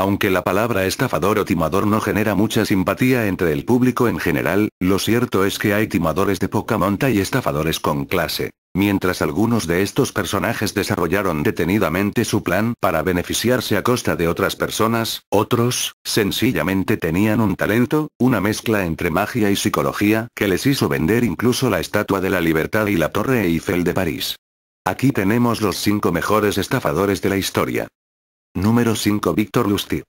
Aunque la palabra estafador o timador no genera mucha simpatía entre el público en general, lo cierto es que hay timadores de poca monta y estafadores con clase. Mientras algunos de estos personajes desarrollaron detenidamente su plan para beneficiarse a costa de otras personas, otros, sencillamente tenían un talento, una mezcla entre magia y psicología que les hizo vender incluso la Estatua de la Libertad y la Torre Eiffel de París. Aquí tenemos los cinco mejores estafadores de la historia. Número 5 Víctor Lustig.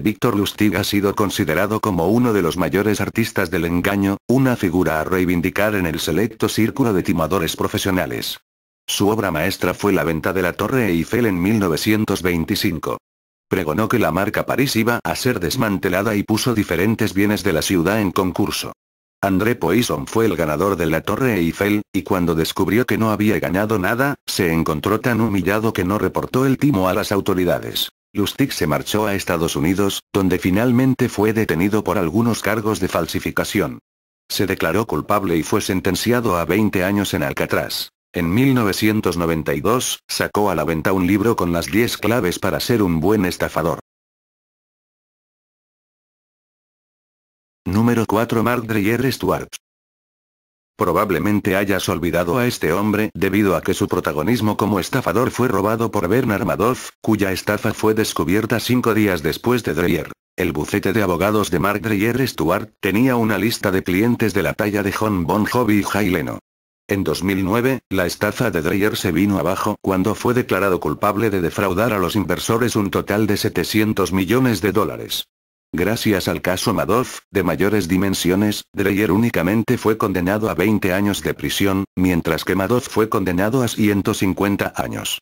Víctor Lustig ha sido considerado como uno de los mayores artistas del engaño, una figura a reivindicar en el selecto círculo de timadores profesionales. Su obra maestra fue la venta de la Torre e Eiffel en 1925. Pregonó que la marca París iba a ser desmantelada y puso diferentes bienes de la ciudad en concurso. André Poisson fue el ganador de la Torre Eiffel, y cuando descubrió que no había ganado nada, se encontró tan humillado que no reportó el timo a las autoridades. Lustig se marchó a Estados Unidos, donde finalmente fue detenido por algunos cargos de falsificación. Se declaró culpable y fue sentenciado a 20 años en Alcatraz. En 1992, sacó a la venta un libro con las 10 claves para ser un buen estafador. Número 4 Mark Dreyer Stuart. Probablemente hayas olvidado a este hombre debido a que su protagonismo como estafador fue robado por Bernard Madoff, cuya estafa fue descubierta cinco días después de Dreyer. El bucete de abogados de Mark Dreyer Stuart tenía una lista de clientes de la talla de John Bon Jovi y Jaileno. En 2009, la estafa de Dreyer se vino abajo cuando fue declarado culpable de defraudar a los inversores un total de 700 millones de dólares. Gracias al caso Madoff, de mayores dimensiones, Dreyer únicamente fue condenado a 20 años de prisión, mientras que Madoff fue condenado a 150 años.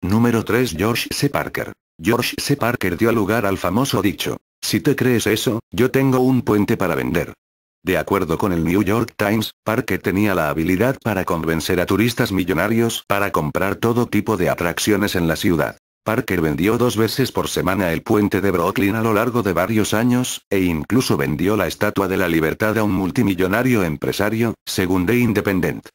Número 3 George C. Parker. George C. Parker dio lugar al famoso dicho, si te crees eso, yo tengo un puente para vender. De acuerdo con el New York Times, Parker tenía la habilidad para convencer a turistas millonarios para comprar todo tipo de atracciones en la ciudad. Parker vendió dos veces por semana el puente de Brooklyn a lo largo de varios años, e incluso vendió la Estatua de la Libertad a un multimillonario empresario, según The Independent.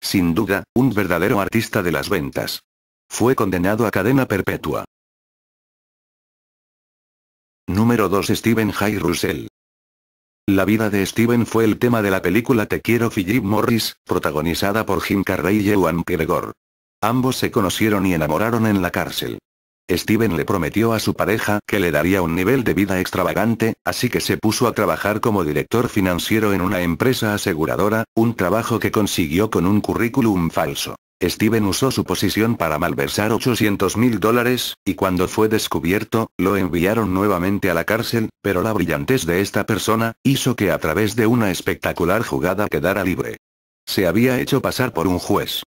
Sin duda, un verdadero artista de las ventas. Fue condenado a cadena perpetua. Número 2 Steven Jay Russell. La vida de Steven fue el tema de la película Te quiero Philip Morris, protagonizada por Jim Carrey y Ewan Gregor. Ambos se conocieron y enamoraron en la cárcel. Steven le prometió a su pareja que le daría un nivel de vida extravagante, así que se puso a trabajar como director financiero en una empresa aseguradora, un trabajo que consiguió con un currículum falso. Steven usó su posición para malversar 800 mil dólares, y cuando fue descubierto, lo enviaron nuevamente a la cárcel, pero la brillantez de esta persona, hizo que a través de una espectacular jugada quedara libre. Se había hecho pasar por un juez.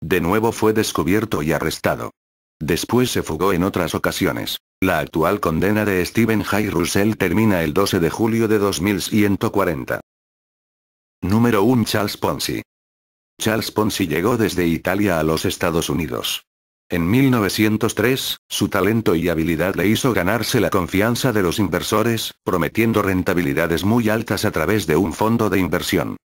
De nuevo fue descubierto y arrestado. Después se fugó en otras ocasiones. La actual condena de Stephen High Russell termina el 12 de julio de 2140. Número 1 Charles Ponzi. Charles Ponzi llegó desde Italia a los Estados Unidos. En 1903, su talento y habilidad le hizo ganarse la confianza de los inversores, prometiendo rentabilidades muy altas a través de un fondo de inversión.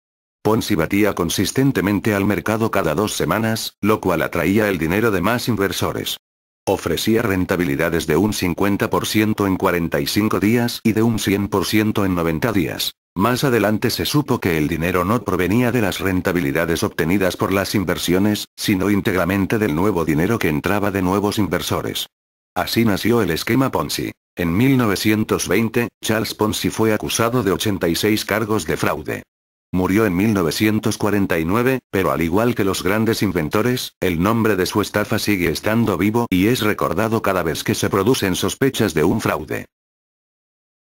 Ponzi batía consistentemente al mercado cada dos semanas, lo cual atraía el dinero de más inversores. Ofrecía rentabilidades de un 50% en 45 días y de un 100% en 90 días. Más adelante se supo que el dinero no provenía de las rentabilidades obtenidas por las inversiones, sino íntegramente del nuevo dinero que entraba de nuevos inversores. Así nació el esquema Ponzi. En 1920, Charles Ponzi fue acusado de 86 cargos de fraude. Murió en 1949, pero al igual que los grandes inventores, el nombre de su estafa sigue estando vivo y es recordado cada vez que se producen sospechas de un fraude.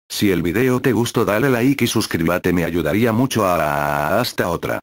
Si el video te gustó dale like y suscríbete me ayudaría mucho a... hasta otra.